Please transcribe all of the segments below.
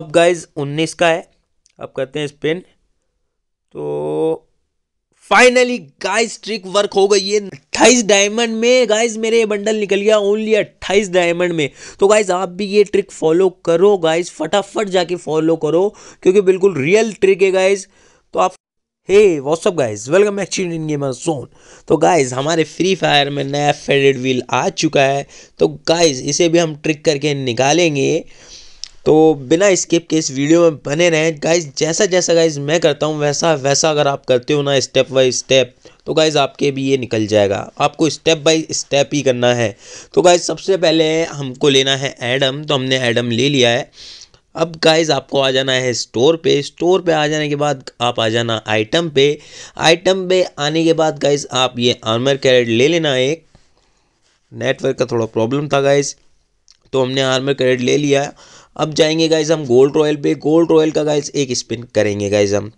अब गाइज उन्नीस का है अब करते हैं स्पिन तो फाइनली गाइस ट्रिक वर्क हो गई है अट्ठाईस डायमंड में गाइस मेरे बंडल निकल गया ओनली अट्ठाईस डायमंड में तो गाइस आप भी ये ट्रिक फॉलो करो गाइस फटाफट जाके फॉलो करो क्योंकि बिल्कुल रियल ट्रिक है गाइस तो आप hey WhatsApp guys welcome back to game gamer zone तो गाइस हमारे फ्री फायर में नया फेडेड व्हील आ चुका है तो गाइज इसे भी हम ट्रिक करके निकालेंगे तो बिना स्किप के इस वीडियो में बने रहें गाइज जैसा जैसा गाइज मैं करता हूँ वैसा वैसा अगर आप करते हो ना स्टेप बाई स्टेप तो गाइज आपके भी ये निकल जाएगा आपको स्टेप बाय स्टेप ही करना है तो गाइज सबसे पहले हमको लेना है एडम तो हमने एडम ले लिया है अब गाइज आपको आ जाना है स्टोर पे स्टोर पे आ जाने के बाद आप आ जाना आइटम पे आइटम पे आने के बाद गाइज आप ये आर्मर कैरेट ले लेना एक नेटवर्क का थोड़ा प्रॉब्लम था गाइज तो हमने आर्मर कैरेट ले लिया अब जाएंगे गाइज हम गोल्ड रॉयल पे गोल्ड रॉयल का गाइज एक स्पिन करेंगे गाइज हम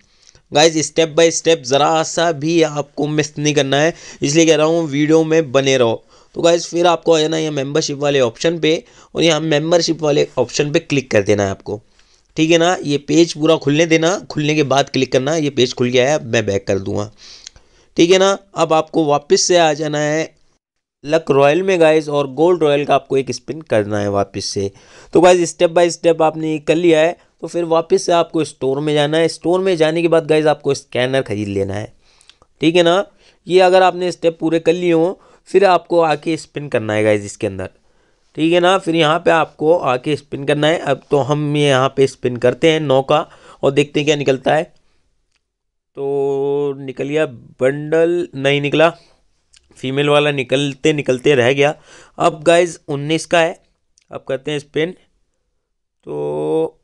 गाइज स्टेप बाय स्टेप ज़रा सा भी आपको मिस नहीं करना है इसलिए कह रहा हूँ वीडियो में बने रहो तो गाइज फिर आपको आ जाना है मेम्बरशिप वाले ऑप्शन पे और यहाँ मेम्बरशिप वाले ऑप्शन पे क्लिक कर देना है आपको ठीक है ना ये पेज पूरा खुलने देना खुलने के बाद क्लिक करना ये पेज खुल गया है मैं बैक कर दूँगा ठीक है ना अब आपको वापस से आ जाना है लक रॉयल में गाइस और गोल्ड रॉयल का आपको एक स्पिन करना है वापस से तो गाइज स्टेप बाय स्टेप आपने कर लिया है तो फिर वापस से आपको स्टोर में जाना है स्टोर में जाने के बाद गाइज आपको स्कैनर ख़रीद लेना है ठीक है ना ये अगर आपने स्टेप पूरे कर लिए हों फिर आपको आके स्पिन करना है गाइज इसके अंदर ठीक है ना फिर यहाँ पर आपको आके स्पिन करना है अब तो हम ये यहाँ पर स्पिन करते हैं नौ का और देखते हैं क्या निकलता है तो निकल गया बंडल नहीं निकला फीमेल वाला निकलते निकलते रह गया अब गाइज उन्नीस का है अब करते हैं स्पिन तो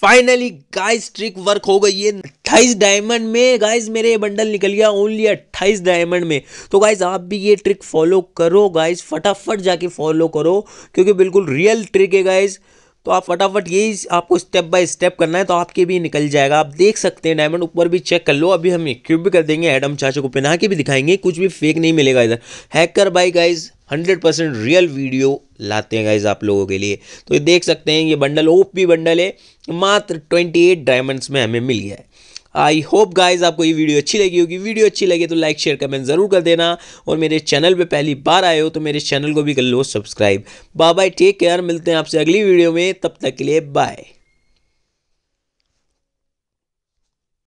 फाइनली गाइस ट्रिक वर्क हो गई है अट्ठाईस डायमंड में गाइस मेरे ये बंडल निकल गया ओनली अट्ठाईस डायमंड में तो गाइस आप भी ये ट्रिक फॉलो करो गाइस फटाफट जाके फॉलो करो क्योंकि बिल्कुल रियल ट्रिक है गाइज़ तो आप फटाफट यही आपको स्टेप बाय स्टेप करना है तो आपके भी निकल जाएगा आप देख सकते हैं डायमंड ऊपर भी चेक कर लो अभी हम क्यूब भी कर देंगे एडम चाचा को पहना के भी दिखाएंगे कुछ भी फेक नहीं मिलेगा इधर hacker by guys hundred percent real video लाते हैं गाइज आप लोगों के लिए तो ये देख सकते हैं ये बंडल ओपी बंडल है मात्र ट्वेंटी एट डायमंड्स में हमें मिल गया है आई होप गाइज आपको ये वीडियो अच्छी लगी होगी वीडियो अच्छी लगे तो लाइक शेयर कमेंट ज़रूर कर देना और मेरे चैनल पे पहली बार आए हो तो मेरे चैनल को भी कर लो subscribe bye bye take care मिलते हैं आपसे अगली वीडियो में तब तक के लिए बाय